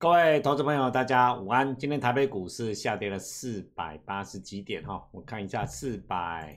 各位投资朋友，大家午安。今天台北股市下跌了四百八十几点哈，我看一下四百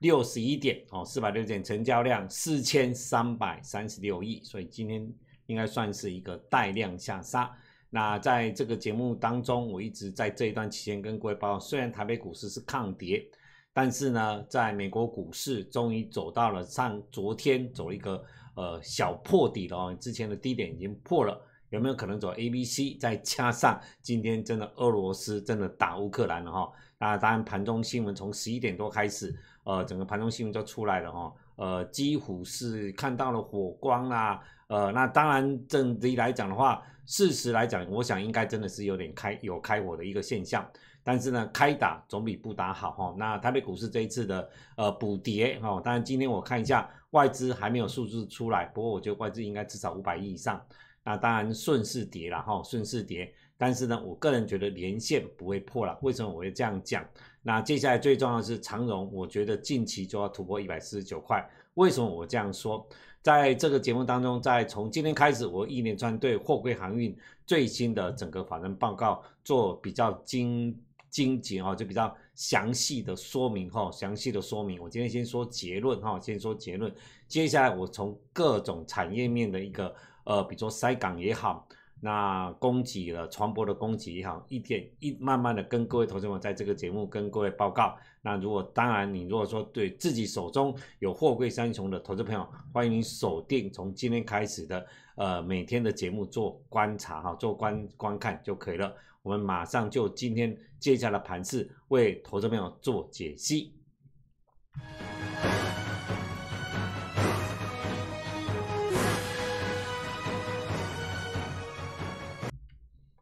六十一点哦，四百六十点，成交量四千三百三十六亿，所以今天应该算是一个带量下杀。那在这个节目当中，我一直在这一段期间跟各位报告，虽然台北股市是抗跌，但是呢，在美国股市终于走到了上，昨天走一个呃小破底了，哦，之前的低点已经破了。有没有可能走 A、B、C？再加上今天真的俄罗斯真的打乌克兰了哈。那当然盘中新闻从十一点多开始，呃，整个盘中新闻就出来了哈。呃，几乎是看到了火光啦。呃，那当然整体来讲的话，事实来讲，我想应该真的是有点开有开火的一个现象。但是呢，开打总比不打好哈。那台北股市这一次的呃补跌哦，当然今天我看一下外资还没有数字出来，不过我觉得外资应该至少五百亿以上。那当然顺势跌了哈，顺势跌，但是呢，我个人觉得连线不会破了。为什么我会这样讲？那接下来最重要的是长荣，我觉得近期就要突破一百四十九块。为什么我这样说？在这个节目当中，在从今天开始，我一连串对货柜航运最新的整个法人报告做比较精精简哈，就比较详细的说明哈，详细的说明。我今天先说结论哈，先说结论。接下来我从各种产业面的一个。呃，比说塞港也好，那供给了船舶的供给也好，一点一慢慢的跟各位资朋们在这个节目跟各位报告。那如果当然，你如果说对自己手中有货柜三雄的投资朋友，欢迎您锁定从今天开始的呃每天的节目做观察哈，做观观看就可以了。我们马上就今天接下来盘市为投资朋友做解析。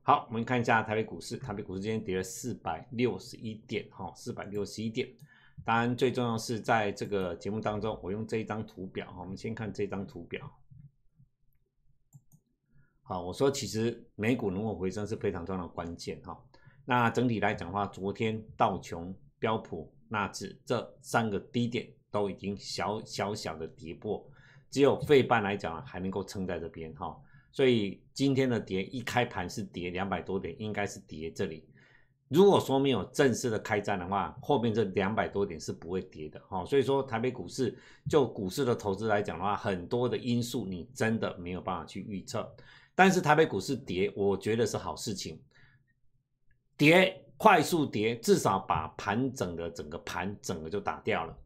好，我们看一下台北股市。台北股市今天跌了四百六十一点，哈，四百六十一点。当然，最重要是在这个节目当中，我用这一张图表，哈，我们先看这张图表。好，我说其实美股能够回升是非常重要的关键，哈。那整体来讲话，昨天道琼、标普、纳指这三个低点都已经小小小的跌破，只有费半来讲还能够撑在这边，哈。所以今天的跌一开盘是跌两百多点，应该是跌这里。如果说没有正式的开战的话，后面这两百多点是不会跌的哈。所以说，台北股市就股市的投资来讲的话，很多的因素你真的没有办法去预测。但是台北股市跌，我觉得是好事情，跌快速跌，至少把盘整的整个盘整个就打掉了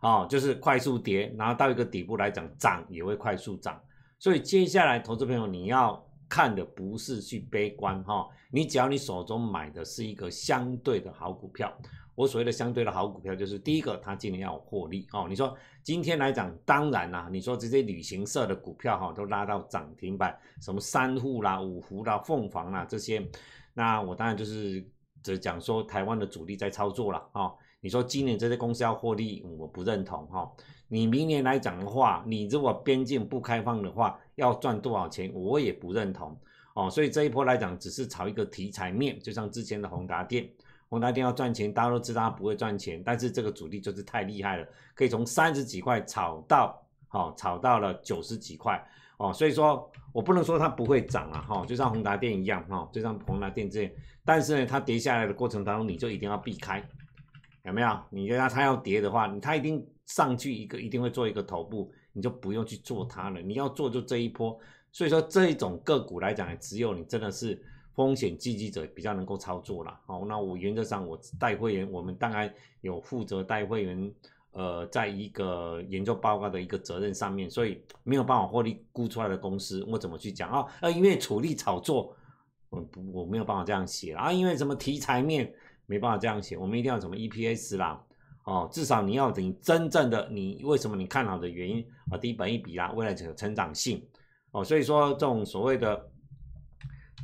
啊，就是快速跌，然后到一个底部来讲，涨也会快速涨。所以接下来，投资朋友，你要看的不是去悲观哈，你只要你手中买的是一个相对的好股票，我所谓的相对的好股票，就是第一个，它今年要获利哦。你说今天来讲，当然啦，你说这些旅行社的股票哈，都拉到涨停板，什么三户啦、五湖啦、凤凰啦这些，那我当然就是只讲说台湾的主力在操作了啊。你说今年这些公司要获利，我不认同哈。你明年来讲的话，你如果边境不开放的话，要赚多少钱，我也不认同哦。所以这一波来讲，只是炒一个题材面，就像之前的宏达电，宏达电要赚钱，大家都知道不会赚钱，但是这个主力就是太厉害了，可以从三十几块炒到哦，炒到了九十几块哦。所以说我不能说它不会涨了哈，就像宏达电一样哈，就像宏达电这样，但是呢，它跌下来的过程当中，你就一定要避开。有没有？你觉得他要跌的话，它他一定上去一个，一定会做一个头部，你就不用去做它了。你要做就这一波。所以说，这种个股来讲，只有你真的是风险积极者比较能够操作了。好，那我原则上我带会员，我们当然有负责带会员，呃，在一个研究报告的一个责任上面，所以没有办法获利估出来的公司，我怎么去讲啊？呃，因为主力炒作，我我没有办法这样写啊。因为什么题材面？没办法这样写，我们一定要什么 EPS 啦，哦，至少你要等真正的你为什么你看好的原因啊一本一笔啦，未来有成长性哦，所以说这种所谓的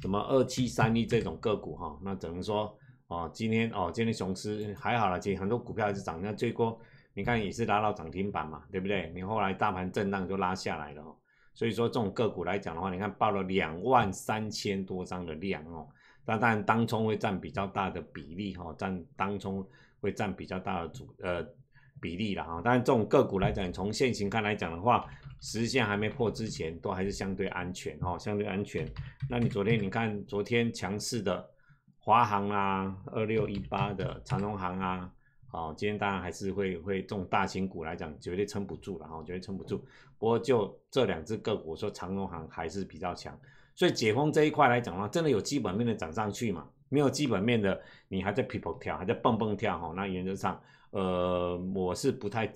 什么二七三一这种个股哈，那只能说哦，今天哦今天熊市还好了，其实很多股票还是涨那最多，你看也是拉到涨停板嘛，对不对？你后来大盘震荡就拉下来了，所以说这种个股来讲的话，你看报了两万三千多张的量哦。那当然，当冲会占比较大的比例哈，占当冲会占比较大的主呃比例了哈。当然，这种个股来讲，从现行看来讲的话，实现还没破之前，都还是相对安全哈，相对安全。那你昨天你看，昨天强势的华航啊，二六一八的长荣行啊，哦，今天当然还是会会这种大型股来讲，绝对撑不住了哈，绝对撑不住。不过就这两只个股，说长荣行还是比较强。所以解封这一块来讲话，真的有基本面的涨上去嘛？没有基本面的，你还在 People 跳，还在蹦蹦跳哈。那原则上，呃，我是不太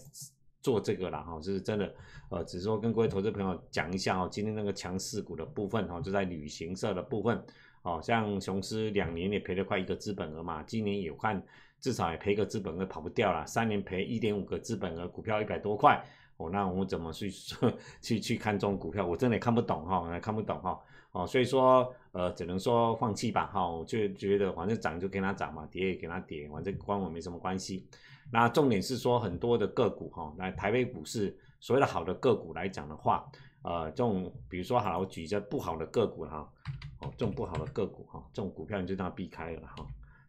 做这个了哈。就是真的，呃，只是说跟各位投资朋友讲一下哦，今天那个强势股的部分哈，就在旅行社的部分哦。像雄狮两年也赔了快一个资本额嘛，今年有看至少也赔个资本额跑不掉了，三年赔一点五个资本额，股票一百多块哦。那我怎么去 去去看这种股票？我真的也看不懂哈，看不懂哈。哦，所以说，呃，只能说放弃吧，哈，我就觉得反正涨就给它涨嘛，跌也给它跌，反正关我没什么关系。那重点是说很多的个股，哈，那台北股市所有的好的个股来讲的话，呃，这种比如说好，我举着不好的个股哈，哦，这种不好的个股哈，这种股票你就让它避开了哈，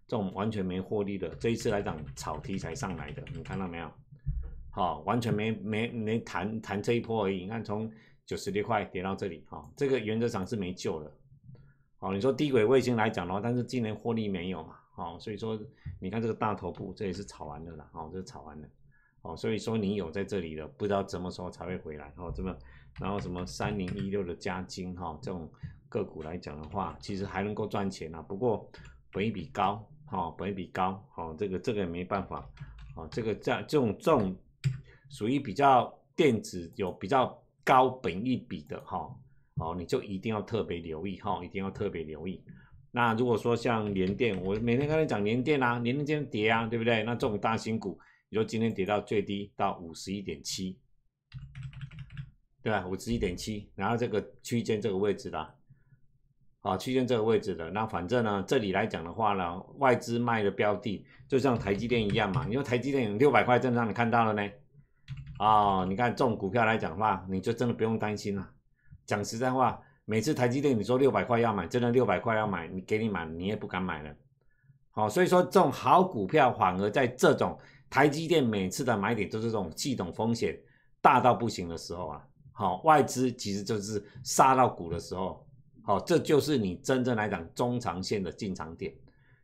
这种完全没获利的，这一次来讲炒题材上来的，你看到没有？好，完全没没没谈谈这一波而已，你看从。九十六块跌到这里哈，这个原则上是没救了。哦，你说低轨卫星来讲的话，但是今年获利没有嘛？哦，所以说你看这个大头部这也是炒完的了啦，这是炒完的。哦，所以说你有在这里的，不知道什么时候才会回来。哦，这么然后什么三零一六的加金哈，这种个股来讲的话，其实还能够赚钱啊，不过本一比高哈，本一比高哈，这个这个也没办法啊，这个这这种这种属于比较电子有比较。高本一笔的哈哦，你就一定要特别留意哈，一定要特别留意。那如果说像联电，我每天跟他讲联电啊，联电今天跌啊，对不对？那这种大新股，你说今天跌到最低到五十一点七，对吧？五十一点七，然后这个区间这个位置的，啊，区间这个位置的，那反正呢，这里来讲的话呢，外资卖的标的就像台积电一样嘛，因为台积电六百块震荡，你看到了呢。哦，你看这种股票来讲的话，你就真的不用担心了。讲实在话，每次台积电你说六百块要买，真的六百块要买，你给你买，你也不敢买了。好，所以说这种好股票反而在这种台积电每次的买点都是这种系统风险大到不行的时候啊。好，外资其实就是杀到股的时候，好，这就是你真正来讲中长线的进场点。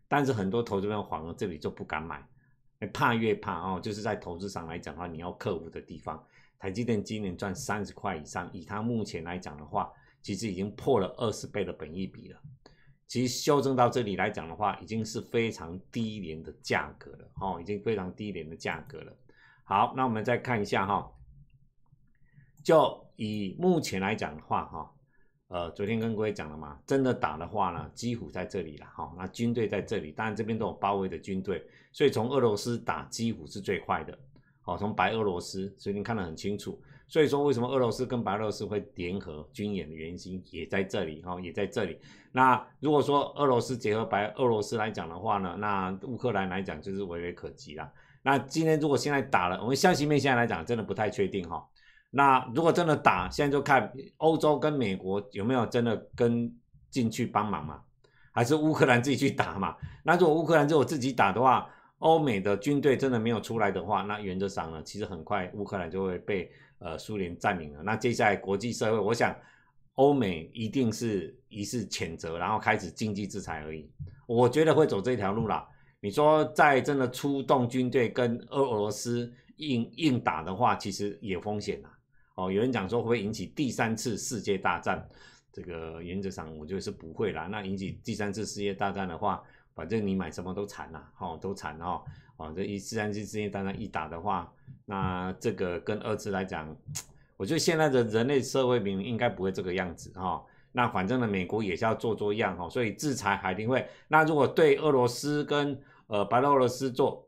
但是很多投资人反而这里就不敢买。怕越怕哦，就是在投资上来讲的话，你要克服的地方。台积电今年赚三十块以上，以它目前来讲的话，其实已经破了二十倍的本益比了。其实修正到这里来讲的话，已经是非常低廉的价格了哦，已经非常低廉的价格了。好，那我们再看一下哈，就以目前来讲的话哈。呃，昨天跟各位讲了嘛，真的打的话呢，基辅在这里了哈，那军队在这里，当然这边都有包围的军队，所以从俄罗斯打基辅是最快的，好，从白俄罗斯，所以你看得很清楚，所以说为什么俄罗斯跟白俄罗斯会联合军演的原因也在这里哈，也在这里。那如果说俄罗斯结合白俄罗斯来讲的话呢，那乌克兰来讲就是危危可及了。那今天如果现在打了，我们消息面现在来讲真的不太确定哈。那如果真的打，现在就看欧洲跟美国有没有真的跟进去帮忙嘛？还是乌克兰自己去打嘛？那如果乌克兰就自己打的话，欧美的军队真的没有出来的话，那原则上呢，其实很快乌克兰就会被呃苏联占领了。那接下来国际社会，我想欧美一定是一是谴责，然后开始经济制裁而已。我觉得会走这条路啦。你说在真的出动军队跟俄罗斯硬硬打的话，其实也风险啦。哦，有人讲说会不会引起第三次世界大战？这个原则上我觉得是不会啦。那引起第三次世界大战的话，反正你买什么都惨啦，哦，都惨哦，哦，这一第三次世界大战一打的话，那这个跟二次来讲，我觉得现在的人类社会明明应该不会这个样子哈。那反正呢，美国也是要做做样哈，所以制裁海定会。那如果对俄罗斯跟呃白俄罗斯做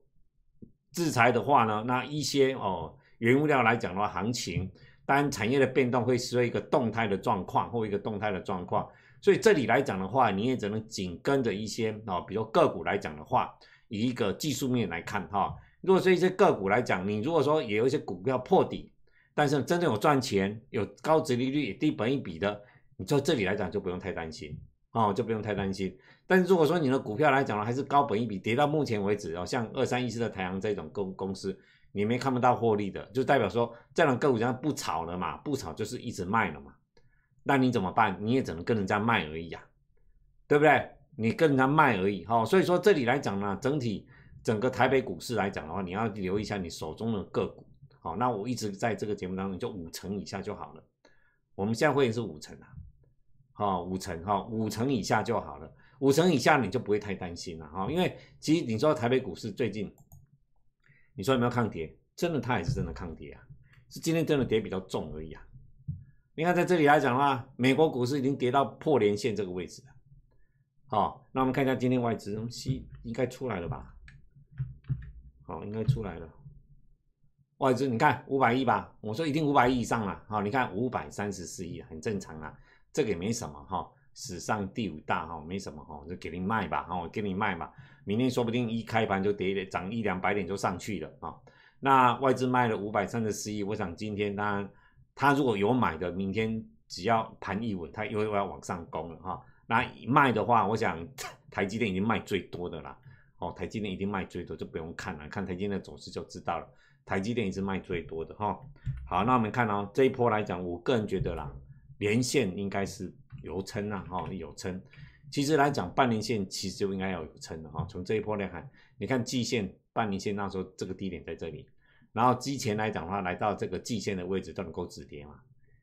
制裁的话呢，那一些哦原物料来讲的话，行情。然产业的变动会是一个动态的状况，或一个动态的状况，所以这里来讲的话，你也只能紧跟着一些啊，比如个股来讲的话，以一个技术面来看哈。如果一些个股来讲，你如果说也有一些股票破底，但是真正有赚钱、有高值利率、低本一比的，你就这里来讲就不用太担心啊，就不用太担心。但是如果说你的股票来讲了，还是高本一比跌到目前为止哦，像二三一四的太阳这种公公司。你没看不到获利的，就代表说这样的个股人家不炒了嘛，不炒就是一直卖了嘛，那你怎么办？你也只能跟人家卖而已啊，对不对？你跟人家卖而已，好，所以说这里来讲呢，整体整个台北股市来讲的话，你要留意一下你手中的个股，好，那我一直在这个节目当中就五成以下就好了，我们现在会员是五成啊，好，五成哈，五成以下就好了，五成以下你就不会太担心了哈，因为其实你说台北股市最近。你说有没有抗跌？真的，它也是真的抗跌啊，是今天真的跌比较重而已啊。你看在这里来讲的话，美国股市已经跌到破连线这个位置了。好，那我们看一下今天外资东西应该出来了吧？好，应该出来了。外资你看五百亿吧，我说一定五百亿以上了。好，你看五百三十四亿，很正常啊，这个也没什么哈。史上第五大哈，没什么哈，就给你卖吧哈，我给你卖吧。明天说不定一开盘就跌一点，涨一两百点就上去了啊。那外资卖了五百三十四亿，我想今天当然他如果有买的，明天只要盘一稳，他又要往上攻了哈。那卖的话，我想 台积电已经卖最多的啦哦，台积电已经卖最多，就不用看了，看台积电的走势就知道了。台积电也是卖最多的哈。好，那我们看哦，这一波来讲，我个人觉得啦，连线应该是。有撑啊，哈，有撑。其实来讲，半年线其实就应该要有撑的哈。从这一波来看，你看季线、半年线那时候这个低点在这里，然后之前来讲的话，来到这个季线的位置都能够止跌嘛，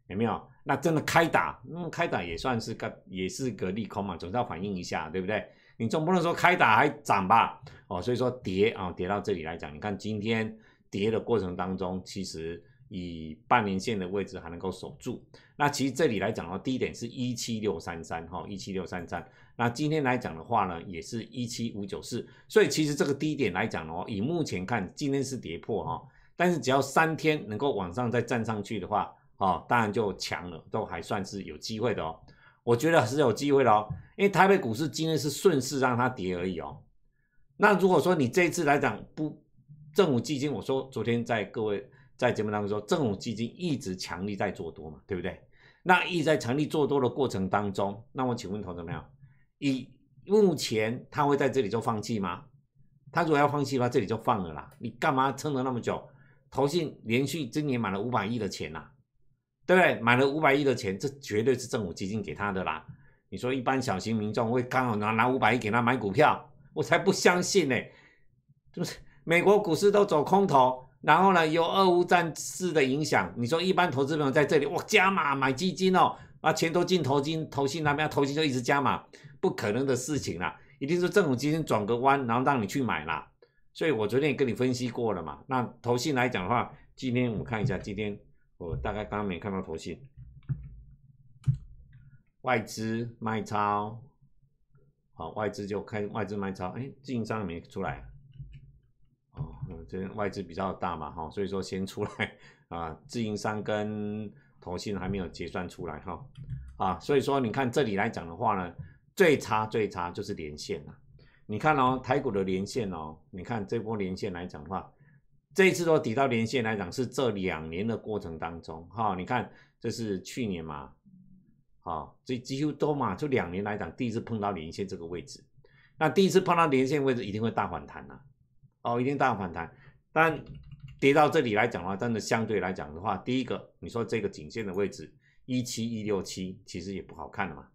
有没有？那真的开打，嗯，开打也算是个也是个利空嘛，总是要反映一下，对不对？你总不能说开打还涨吧？哦，所以说跌啊，跌到这里来讲，你看今天跌的过程当中，其实。以半年线的位置还能够守住，那其实这里来讲的话，低点是一七六三三哈，一七六三三。那今天来讲的话呢，也是一七五九四，所以其实这个低点来讲哦，以目前看今天是跌破哈，但是只要三天能够往上再站上去的话，啊，当然就强了，都还算是有机会的哦。我觉得是有机会的哦，因为台北股市今天是顺势让它跌而已哦。那如果说你这一次来讲不正午基金，我说昨天在各位。在节目当中说，政府基金一直强力在做多嘛，对不对？那一在强力做多的过程当中，那我请问同志们友，以目前他会在这里就放弃吗？他如果要放弃的话，这里就放了啦。你干嘛撑了那么久？投信连续今年买了五百亿的钱呐，对不对？买了五百亿的钱，这绝对是政府基金给他的啦。你说一般小型民众会刚好拿拿五百亿给他买股票？我才不相信呢。是是美国股市都走空头？然后呢，有俄乌战事的影响，你说一般投资友在这里哇加码买基金哦，啊钱都进投金、投信那边，投信就一直加码，不可能的事情啦，一定是政府基金转个弯，然后让你去买啦。所以我昨天也跟你分析过了嘛，那投信来讲的话，今天我看一下，今天我大概刚刚没看到投信，外资卖超，好，外资就开外资卖超，哎，净张没出来。哦，这外资比较大嘛，哈，所以说先出来啊，自营商跟投信还没有结算出来哈，啊，所以说你看这里来讲的话呢，最差最差就是连线了。你看哦，台股的连线哦，你看这波连线来讲的话，这一次都抵到连线来讲是这两年的过程当中哈，你看这是去年嘛，哦，这几乎都嘛就两年来讲第一次碰到连线这个位置，那第一次碰到连线位置一定会大反弹呐。哦，一定大反弹，但跌到这里来讲的话，真的相对来讲的话，第一个，你说这个颈线的位置一七一六七，其实也不好看了嘛，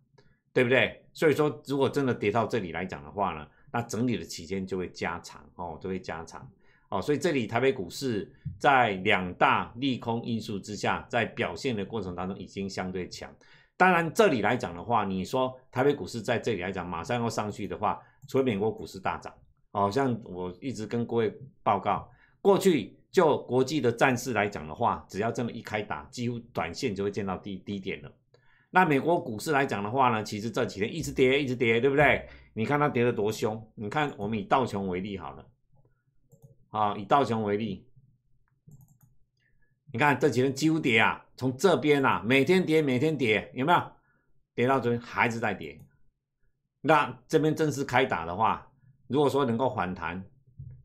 对不对？所以说，如果真的跌到这里来讲的话呢，那整理的期间就会加长哦，都会加长哦。所以这里台北股市在两大利空因素之下，在表现的过程当中已经相对强。当然，这里来讲的话，你说台北股市在这里来讲马上要上去的话，除了美国股市大涨。好像我一直跟各位报告，过去就国际的战事来讲的话，只要这么一开打，几乎短线就会见到低低点了。那美国股市来讲的话呢，其实这几天一直跌，一直跌，对不对？你看它跌的多凶。你看我们以道琼为例好了，啊，以道琼为例，你看这几天几乎跌啊，从这边啊，每天跌，每天跌，有没有？跌到这边还是在跌。那这边正式开打的话。如果说能够反弹，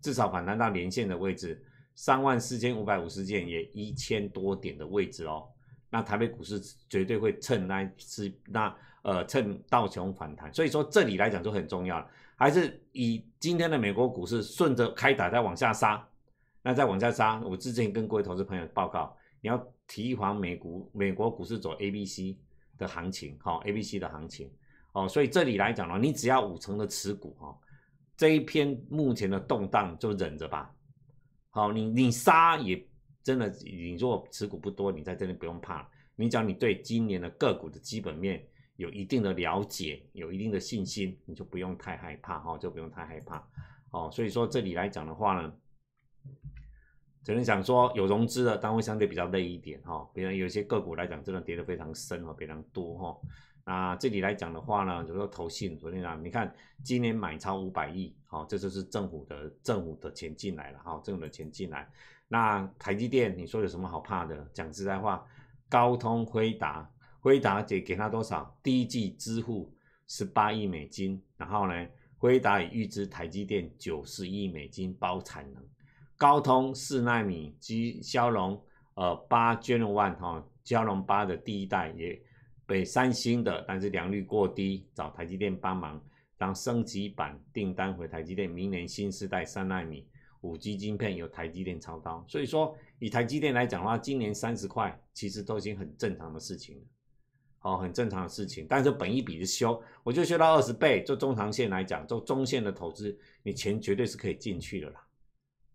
至少反弹到连线的位置，三万四千五百五十件也一千多点的位置哦。那台北股市绝对会趁那是那呃趁道琼反弹，所以说这里来讲就很重要了。还是以今天的美国股市顺着开打再往下杀，那再往下杀。我之前跟各位投资朋友报告，你要提防美股美国股市走 A B C 的行情哈，A B C 的行情哦。所以这里来讲呢，你只要五成的持股哈。这一篇目前的动荡就忍着吧，好，你你杀也真的，你如果持股不多，你在这里不用怕。你讲你对今年的个股的基本面有一定的了解，有一定的信心，你就不用太害怕哈，就不用太害怕哦。所以说这里来讲的话呢，只能讲说有融资的单位相对比较累一点哈，比如有些个股来讲，真的跌得非常深非常多哈。那这里来讲的话呢，就是说投信昨天啊，你看今年买超五百亿，好，这就是政府的政府的钱进来了，哦，政府的钱进来。那台积电，你说有什么好怕的？讲实在话，高通、辉达、辉达给给他多少？第一季支付十八亿美金，然后呢，辉达也预支台积电九十亿美金包产能。高通四纳米基骁龙，呃，八 Gen One 哈，骁龙八的第一代也。被三星的，但是良率过低，找台积电帮忙，然后升级版订单回台积电。明年新时代三纳米五 G 晶片有台积电操刀，所以说以台积电来讲的话，今年三十块其实都已经很正常的事情了，哦，很正常的事情。但是本一笔的修，我就修到二十倍。做中长线来讲，做中线的投资，你钱绝对是可以进去的啦。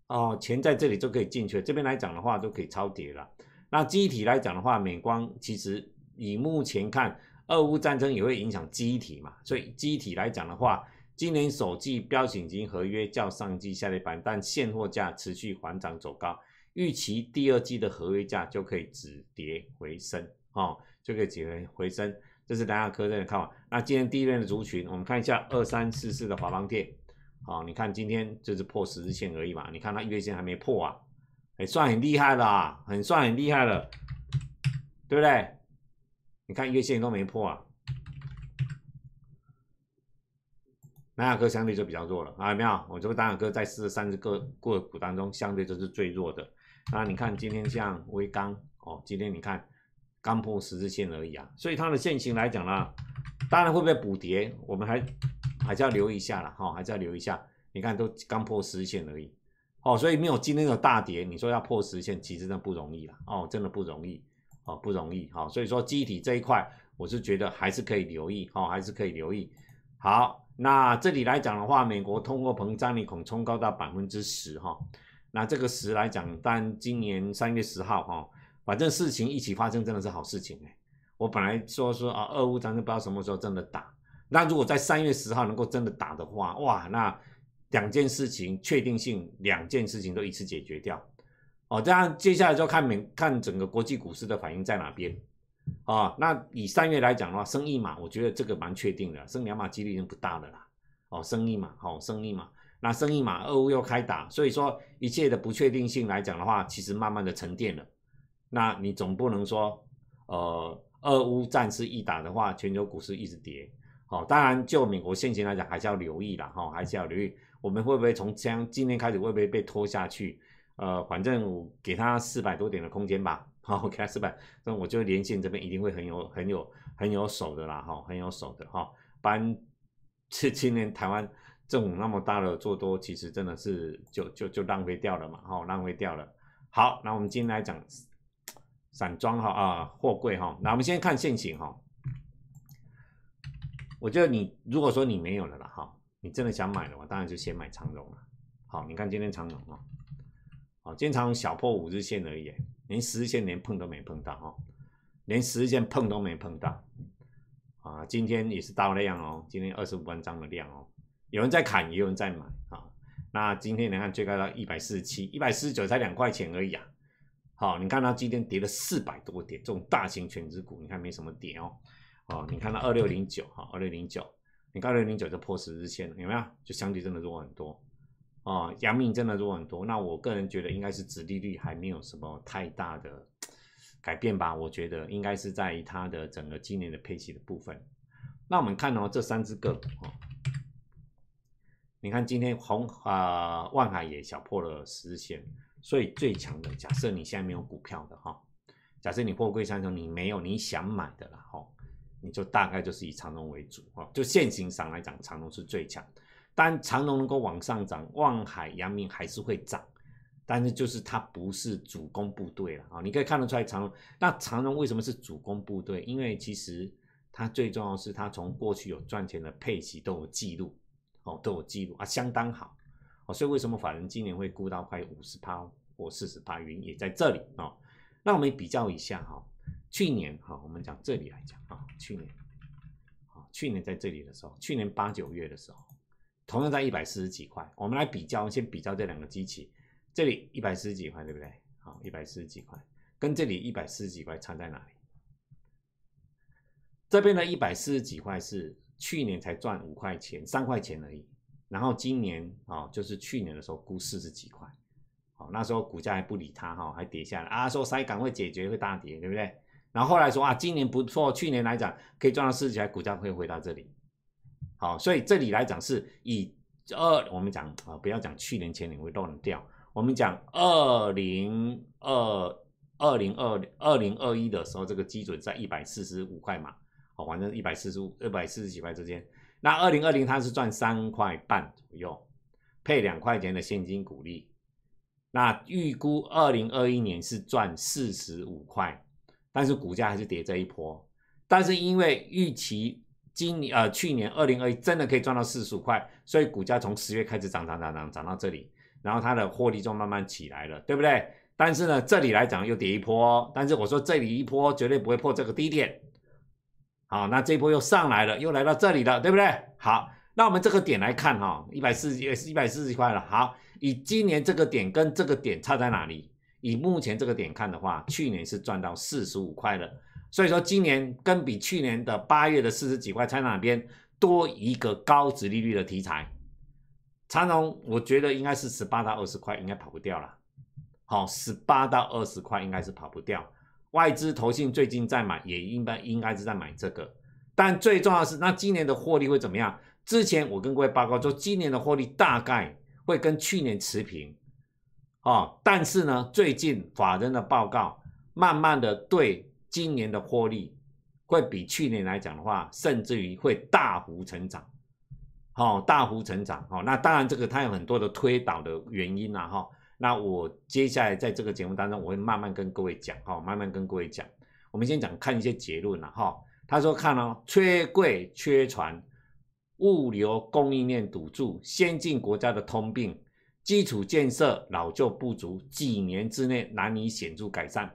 哦，钱在这里就可以进去，这边来讲的话就可以超跌了。那机体来讲的话，美光其实。以目前看，俄乌战争也会影响机体嘛，所以机体来讲的话，今年首季标准金合约较上季下跌，但现货价持续缓涨走高，预期第二季的合约价就可以止跌回升啊，就可以止跌回升。这是蓝雅科人的看法。那今天第一面的族群，我们看一下二三四四的华邦电，啊，你看今天就是破十日线而已嘛，你看它月线还没破啊，很算很厉害的啊，很算很厉害了，对不对？你看月线都没破啊，南亚哥相对就比较弱了啊，有没有？我这个南亚哥在四十三只个个股当中，相对就是最弱的。那你看今天像微钢哦，今天你看刚破十字线而已啊，所以它的线型来讲呢，当然会不会补跌，我们还还是要留一下了哈，还是要留一下。你看都刚破十字线而已，哦，所以没有今天的大跌，你说要破十字线，其实真的不容易了，哦，真的不容易。哦，不容易，哦。所以说，机体这一块，我是觉得还是可以留意，哈，还是可以留意。好，那这里来讲的话，美国通货膨胀率恐冲高到百分之十，哈，那这个十来讲，但今年三月十号，哈，反正事情一起发生，真的是好事情。我本来说说啊，俄乌战争不知道什么时候真的打，那如果在三月十号能够真的打的话，哇，那两件事情确定性，两件事情都一次解决掉。哦，这样接下来就看美看整个国际股市的反应在哪边，啊，那以三月来讲的话，升一嘛，我觉得这个蛮确定的，升两码几率已经不大了啦。哦，升一嘛，好，升一嘛，那生意嘛，俄乌又开打，所以说一切的不确定性来讲的话，其实慢慢的沉淀了。那你总不能说，呃，俄乌战事一打的话，全球股市一直跌，好，当然就美国现行来讲，还是要留意啦，哈，还是要留意我们会不会从将今天开始会不会被拖下去。呃，反正我给他四百多点的空间吧，好，给他四百，那我就连线这边一定会很有很有很有手的啦，哈，很有手的哈。不然这今年台湾政府那么大的做多，其实真的是就就就浪费掉了嘛，哈，浪费掉了。好，那我们今天来讲散装哈啊，货柜哈。那我们先看现行哈。我觉得你如果说你没有了啦，哈，你真的想买的，话，当然就先买长荣了。好，你看今天长荣啊。哦，经常小破五日线而已，连十日线连碰都没碰到哈，连十日线碰都没碰到，啊，今天也是大量哦，今天二十五万张的量哦，有人在砍，也有人在买啊，那今天你看最高到一百四十七、一百四十九才两块钱而已，啊。好，你看它今天跌了四百多点，这种大型全值股你看没什么跌哦，哦，你看它二六零九哈，二六零九，你看二六零九就破十日线了有没有？就相对真的弱很多。哦，阳明真的弱很多。那我个人觉得应该是指利率还没有什么太大的改变吧。我觉得应该是在它的整个今年的配息的部分。那我们看哦，这三只个股，哦，你看今天红啊万海也小破了十日线，所以最强的假设你现在没有股票的哈，假设你货柜仓中你没有你想买的了哈，你就大概就是以长龙为主哈，就现行上来讲，长龙是最强的。但长隆能够往上涨，望海阳明还是会涨，但是就是它不是主攻部队了啊！你可以看得出来，长隆那长隆为什么是主攻部队？因为其实它最重要是它从过去有赚钱的配息都有记录哦，都有记录啊，相当好哦。所以为什么法人今年会估到快五十趴或四十趴，原因也在这里啊。那我们比较一下哈，去年哈，我们讲这里来讲啊，去年啊，去年在这里的时候，去年八九月的时候。同样在一百四十几块，我们来比较，先比较这两个机器，这里一百四十几块，对不对？好，一百四十几块，跟这里一百四十几块差在哪里？这边的一百四十几块是去年才赚五块钱、三块钱而已，然后今年啊，就是去年的时候估四十几块，好，那时候股价还不理它哈，还跌下来啊，说塞港会解决会大跌，对不对？然后后来说啊，今年不错，去年来讲可以赚到四十几块，股价会回到这里。好，所以这里来讲是以二，我们讲啊，不要讲去年前年会乱掉，我们讲二零二二零二二零二一的时候，这个基准在一百四十五块嘛，好，反正一百四十五、二百四十几块之间。那二零二零它是赚三块半左右，配两块钱的现金股利。那预估二零二一年是赚四十五块，但是股价还是跌这一波，但是因为预期。今年呃，去年二零二一真的可以赚到四十五块，所以股价从十月开始涨涨涨涨涨到这里，然后它的获利就慢慢起来了，对不对？但是呢，这里来讲又跌一波，但是我说这里一波绝对不会破这个低点，好，那这一波又上来了，又来到这里了，对不对？好，那我们这个点来看哈，一百四十是一百四十块了。好，以今年这个点跟这个点差在哪里？以目前这个点看的话，去年是赚到四十五块了。所以说，今年跟比去年的八月的四十几块，在哪边多一个高值利率的题材？长隆，我觉得应该是十八到二十块，应该跑不掉了。好，十八到二十块应该是跑不掉。外资投信最近在买，也应该应该是在买这个。但最重要是，那今年的获利会怎么样？之前我跟各位报告说，今年的获利大概会跟去年持平。哦，但是呢，最近法人的报告慢慢的对。今年的获利会比去年来讲的话，甚至于会大幅成长，好，大幅成长，好，那当然这个它有很多的推导的原因啦，哈，那我接下来在这个节目当中，我会慢慢跟各位讲，哈，慢慢跟各位讲，我们先讲看一些结论了，哈，他说看哦，缺柜缺船，物流供应链堵住，先进国家的通病，基础建设老旧不足，几年之内难以显著改善。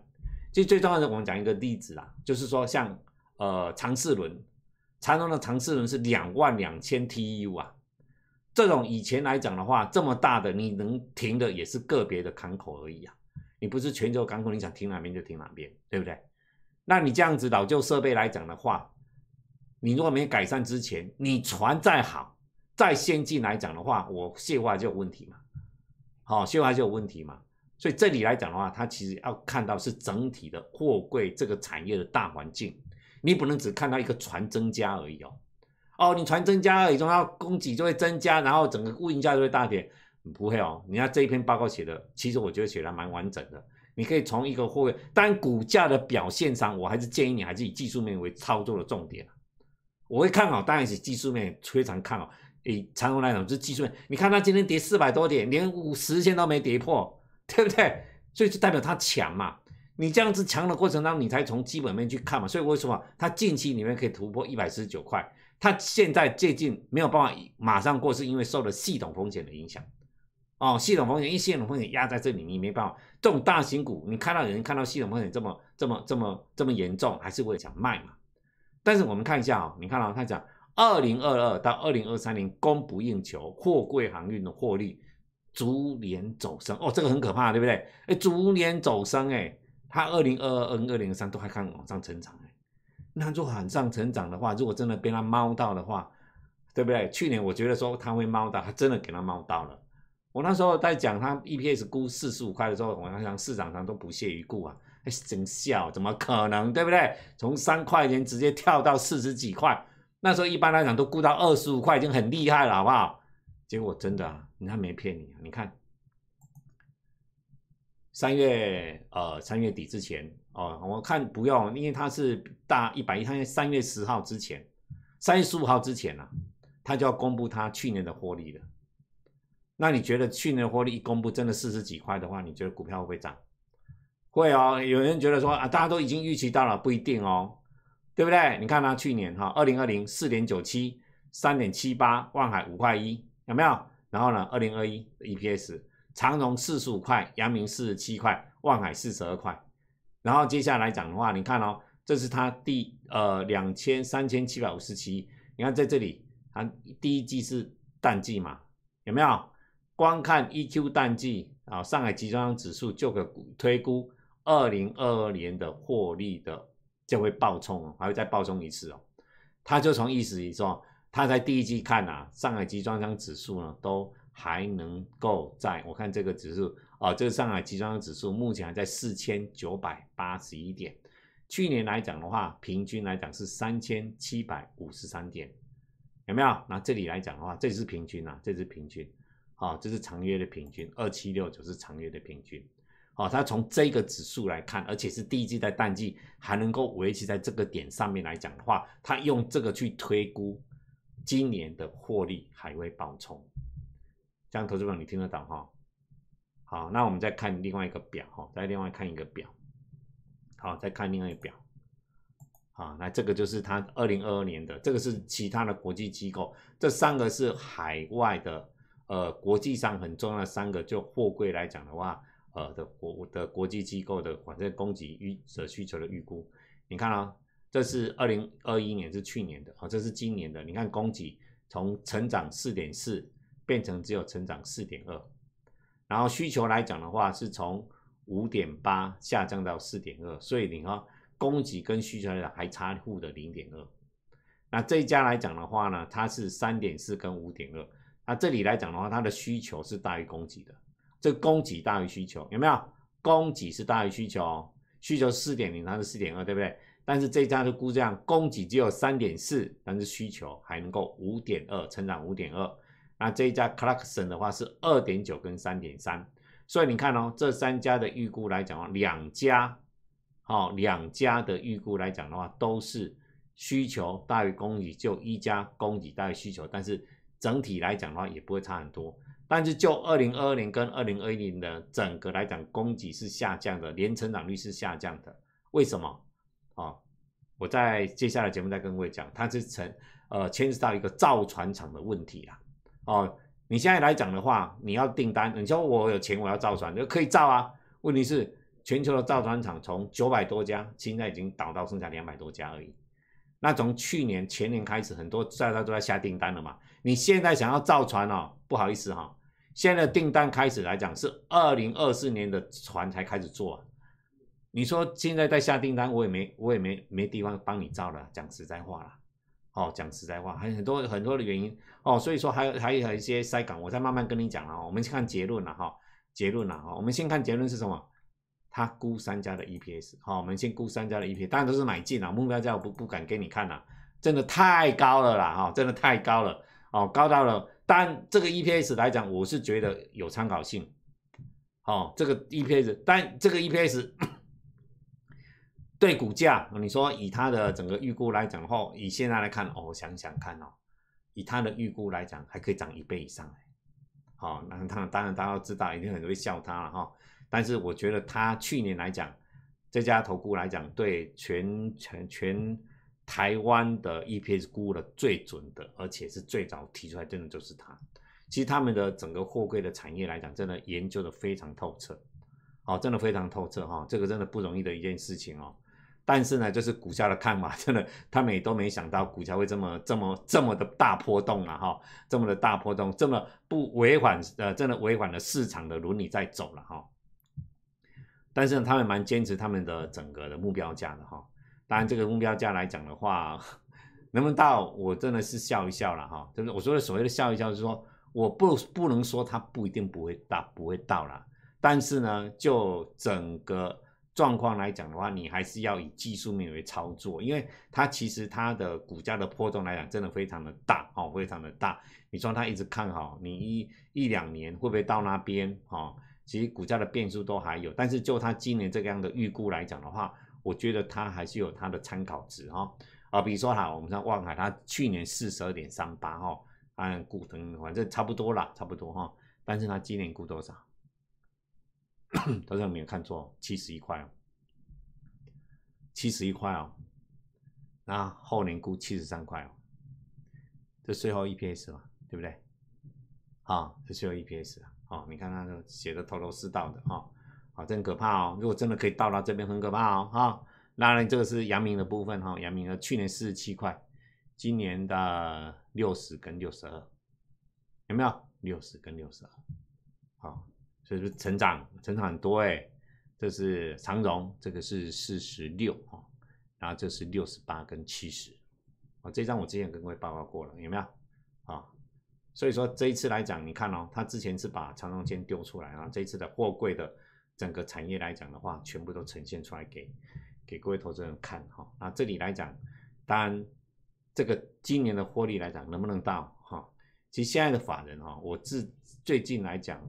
其实最重要的，我们讲一个例子啦，就是说，像呃长四轮，长隆的长四轮是两万两千 TEU 啊，这种以前来讲的话，这么大的你能停的也是个别的港口而已啊，你不是全球港口，你想停哪边就停哪边，对不对？那你这样子老旧设备来讲的话，你如果没改善之前，你船再好再先进来讲的话，我卸货就有问题嘛，好，卸货就有问题嘛。所以这里来讲的话，它其实要看到是整体的货柜这个产业的大环境，你不能只看到一个船增加而已哦。哦，你船增加而已，总要供给就会增加，然后整个物运价就会大跌，不会哦。你看这一篇报告写的，其实我觉得写的蛮完整的。你可以从一个货柜单股价的表现上，我还是建议你还是以技术面为操作的重点。我会看好，当然是技术面，非常看好。以常红来讲，是技术面。你看它今天跌四百多点，连五十线都没跌破。对不对？所以就代表它强嘛。你这样子强的过程当中，你才从基本面去看嘛。所以为什么它近期里面可以突破一百四十九块？它现在最近没有办法马上过，是因为受了系统风险的影响。哦，系统风险，因为系统风险压在这里，你没办法。这种大型股，你看到人看到系统风险这么这么这么这么严重，还是会想卖嘛。但是我们看一下啊，你看到他讲二零二二到二零二三年供不应求，货柜航运的获利。逐年走升哦，这个很可怕，对不对？哎，逐年走升，哎，它二零二二、二零二三都还看往上成长，哎，那如果往上成长的话，如果真的被它猫到的话，对不对？去年我觉得说它会猫到，它真的给它猫到了。我那时候在讲它 EPS 估四十五块的时候，我那场市场上都不屑一顾啊，还是真笑，怎么可能，对不对？从三块钱直接跳到四十几块，那时候一般来讲都估到二十五块已经很厉害了，好不好？结果真的啊！你看没骗你啊？你看三月呃三月底之前哦，我看不用，因为他是大一百亿。他三月十号之前，三月十五号之前呢，他就要公布他去年的获利了。那你觉得去年的获利一公布，真的四十几块的话，你觉得股票会涨？会哦。有人觉得说啊，大家都已经预期到了，不一定哦，对不对？你看他去年哈，二零二零四点九七，三点七八，万海五块一。有没有？然后呢？二零二一 EPS，长荣四十五块，阳明四十七块，万海四十二块。然后接下来讲的话，你看哦，这是它第呃两千三千七百五十七。你看在这里，它第一季是淡季嘛，有没有？光看 EQ 淡季啊，上海集装箱指数就可推估二零二二年的获利的就会暴冲哦，还会再暴冲一次哦，它就从意思说。他在第一季看啊，上海集装箱指数呢，都还能够在。我看这个指数啊，这个上海集装箱指数目前还在四千九百八十一点。去年来讲的话，平均来讲是三千七百五十三点，有没有？那这里来讲的话，这是平均啊，这是平均，啊，这是长约的平均，二七六九是长约的平均。啊，他从这个指数来看，而且是第一季在淡季还能够维持在这个点上面来讲的话，他用这个去推估。今年的获利还会爆冲，这样，投资朋友你听得到哈？好，那我们再看另外一个表哈，再另外看一个表，好，再看另外一个表，啊，那这个就是它二零二二年的，这个是其他的国际机构，这三个是海外的，呃，国际上很重要的三个，就货柜来讲的话，呃的国的国际机构的，反正供给预者需求的预估，你看啊。这是二零二一年，是去年的，啊，这是今年的。你看，供给从成长四点四变成只有成长四点二，然后需求来讲的话，是从五点八下降到四点二，所以你看，供给跟需求还差负的零点二。那这一家来讲的话呢，它是三点四跟五点二，那这里来讲的话，它的需求是大于供给的，这供给大于需求有没有？供给是大于需求，需求四点零，它是四点二，对不对？但是这家的估价供给只有三点四，但是需求还能够五点二，成长五点二。那这一家 Collection 的话是二点九跟三点三，所以你看哦，这三家的预估来讲的话，两家，哦两家的预估来讲的话都是需求大于供给，就一家供给大于需求，但是整体来讲的话也不会差很多。但是就二零二二年跟二零二一年的整个来讲，供给是下降的，年成长率是下降的，为什么？啊，我在接下来节目再跟各位讲，它是成呃，牵涉到一个造船厂的问题啦。哦，你现在来讲的话，你要订单，你说我有钱我要造船就可以造啊。问题是，全球的造船厂从九百多家现在已经倒到剩下两百多家而已。那从去年前年开始，很多在那都在下订单了嘛。你现在想要造船哦，不好意思哈，现在订单开始来讲是二零二四年的船才开始做。你说现在在下订单，我也没我也没没地方帮你造了，讲实在话了，哦，讲实在话，还很多很多的原因哦，所以说还有还有一些塞港，我再慢慢跟你讲了。我们看结论了哈，结论了哈，我们先看结论是什么？他估三家的 EPS，好，我们先估三家的 EPS，当然都是买进了，目标价我不不敢给你看了，真的太高了啦哈，真的太高了哦，高到了，但这个 EPS 来讲，我是觉得有参考性，哦，这个 EPS，但这个 EPS。对股价，你说以它的整个预估来讲的话，以现在来看哦，我想想看哦，以它的预估来讲，还可以涨一倍以上嘞。好，那当然，当然大家都知道，一定很容易笑他了哈。但是我觉得他去年来讲，这家投顾来讲，对全全全台湾的 EPS 估的最准的，而且是最早提出来，真的就是他。其实他们的整个货柜的产业来讲，真的研究的非常透彻，好，真的非常透彻哈。这个真的不容易的一件事情哦。但是呢，就是股价的看法，真的他们也都没想到股价会这么、这么、这么的大波动了哈，这么的大波动，这么不违反呃，真的违反了市场的伦理在走了哈。但是他们蛮坚持他们的整个的目标价的哈。当然，这个目标价来讲的话，能不能到，我真的是笑一笑了哈。就是我说的所谓的笑一笑，是说我不不能说它不一定不会到，不会到了。但是呢，就整个。状况来讲的话，你还是要以技术面为操作，因为它其实它的股价的波动来讲，真的非常的大哦，非常的大。你说它一直看好，你一一两年会不会到那边哦？其实股价的变数都还有，但是就它今年这个样的预估来讲的话，我觉得它还是有它的参考值哈。啊，比如说哈，我们像望海，它去年四十二点三八哈，按股等反正差不多啦，差不多哈。但是它今年估多少？大家有没有看错？七十一块哦，七十一块哦。那后年估七十三块哦，这最后 EPS 嘛，对不对？啊，这最后 EPS 啊，哦，你看他写的头头是道的啊，啊，很可怕哦。如果真的可以到达这边，很可怕哦，哈。那这个是阳明的部分哈，阳明的去年四十七块，今年的六十跟六十二，有没有？六十跟六十二，好。这是成长，成长很多哎。这是长荣，这个是四十六啊，然后这是六十八跟七十啊。这张我之前跟各位报告过了，有没有啊？所以说这一次来讲，你看哦，他之前是把长荣先丢出来啊。这一次的货柜的整个产业来讲的话，全部都呈现出来给给各位投资人看哈。那这里来讲，当然这个今年的获利来讲能不能到哈？其实现在的法人哈，我自最近来讲。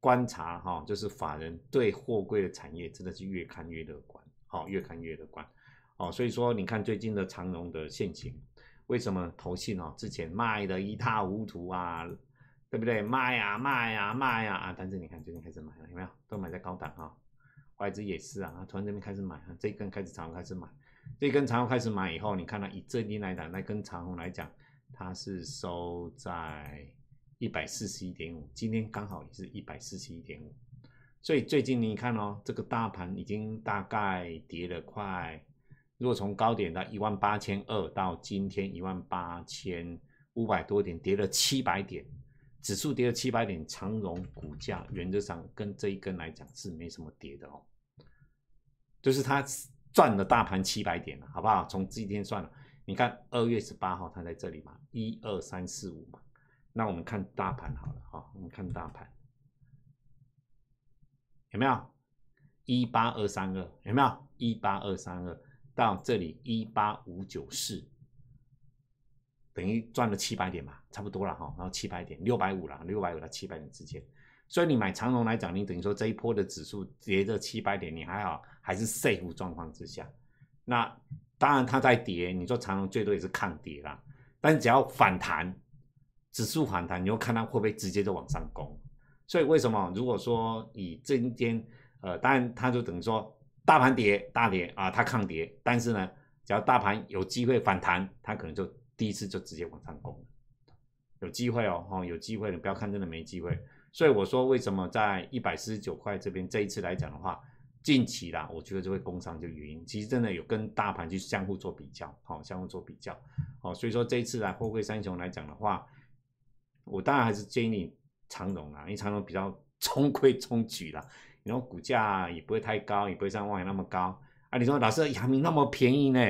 观察哈，就是法人对货柜的产业真的是越看越乐观，好，越看越乐观，哦，所以说你看最近的长荣的现情，为什么投信哦，之前卖的一塌糊涂啊，对不对？卖呀卖呀卖呀啊，但是你看最近开始买了有没有？都买在高档啊，外资也是啊，从这边开始买啊，这一根开始长虹开始买，这一根长虹开始买以后，你看它以这里来讲，那根长虹来讲，它是收在。一百四十一点五，今天刚好也是一百四十一点五，所以最近你看哦，这个大盘已经大概跌了快，如果从高点到一万八千二到今天一万八千五百多点，跌了七百点，指数跌了七百点，长荣股价原则上跟这一根来讲是没什么跌的哦，就是它赚了大盘七百点，了，好不好？从今天算了，你看二月十八号它在这里嘛，一二三四五嘛。那我们看大盘好了哈，我们看大盘有没有一八二三二有没有一八二三二到这里一八五九四，等于赚了七百点嘛，差不多了哈，然后七百点六百五了，六百五到七百点之间，所以你买长龙来讲，你等于说这一波的指数跌了七百点，你还好还是 safe 状况之下，那当然它在跌，你说长龙最多也是抗跌啦。但只要反弹。指数反弹，你就看它会不会直接就往上攻。所以为什么？如果说以今天，呃，当然它就等于说大盘跌，大跌啊，它抗跌。但是呢，只要大盘有机会反弹，它可能就第一次就直接往上攻。有机会哦，有机会你不要看真的没机会。所以我说为什么在一百四十九块这边，这一次来讲的话，近期啦，我觉得就会攻上就云，其实真的有跟大盘去相互做比较，好，相互做比较，好。所以说这一次来货柜三雄来讲的话。我当然还是建议你长荣啊，因为长荣比较 中规中矩啦，然后股价也不会太高，也不会像万源那么高啊。你说老师，阳明那么便宜呢？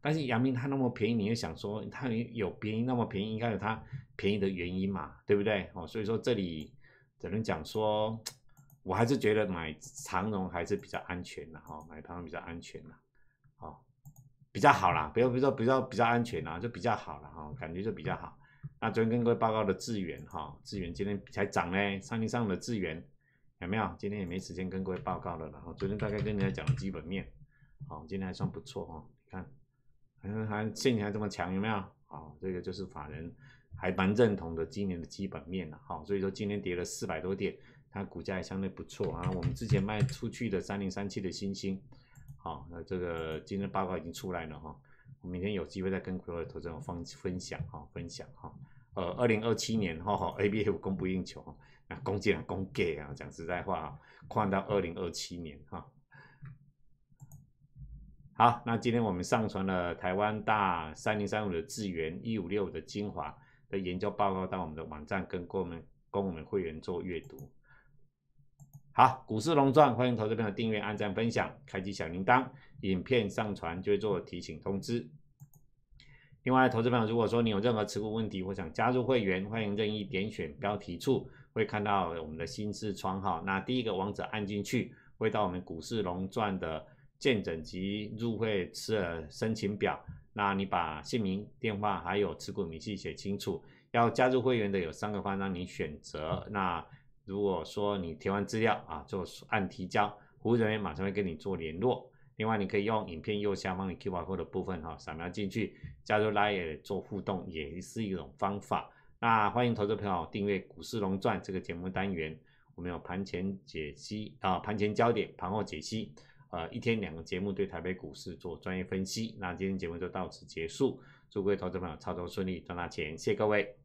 但是阳明它那么便宜，你又想说它有便宜那么便宜，应该有它便宜的原因嘛，对不对？哦，所以说这里只能讲说，我还是觉得买长荣还是比较安全的哈，买长融比较安全的，哦，比较好啦，不要比要，比较比较安全啦，就比较好了哈，感觉就比较好。那昨天跟各位报告的智源哈，智元今天才涨呢，三零三五的智源有没有？今天也没时间跟各位报告了然后昨天大概跟大家讲了基本面，好，今天还算不错哈，你看，还还现在还这么强有没有？好，这个就是法人还蛮认同的今年的基本面了，好，所以说今天跌了四百多点，它股价也相对不错啊。我们之前卖出去的三零三七的新星，好，那这个今天报告已经出来了哈。我明天有机会再跟各位投资人分分享哈，分享哈，呃，二零二七年哈，A 哈 B F 供不应求哈，那供给啊，供给啊，讲实在话啊，跨到二零二七年哈。好，那今天我们上传了台湾大三零三五的智源一五六的精华的研究报告到我们的网站，跟我们供我们会员做阅读。好，股市龙钻，欢迎投资朋友订阅、按赞、分享、开启小铃铛，影片上传就会做提醒通知。另外，投资朋友，如果说你有任何持股问题，或想加入会员，欢迎任意点选标题处，会看到我们的新视窗哈。那第一个网址按进去，会到我们股市龙钻的见证及入会持申请表。那你把姓名、电话还有持股明细写清楚。要加入会员的有三个方让你选择那。如果说你填完资料啊，就按提交，服务人员马上会跟你做联络。另外，你可以用影片右下方的 QR code 的部分哈，扫描进去加入拉也做互动，也是一种方法。那欢迎投资朋友订阅《股市龙钻》这个节目单元，我们有盘前解析啊，盘前焦点，盘后解析，呃，一天两个节目对台北股市做专业分析。那今天节目就到此结束，祝各位投资朋友操作顺利，赚大钱，谢谢各位。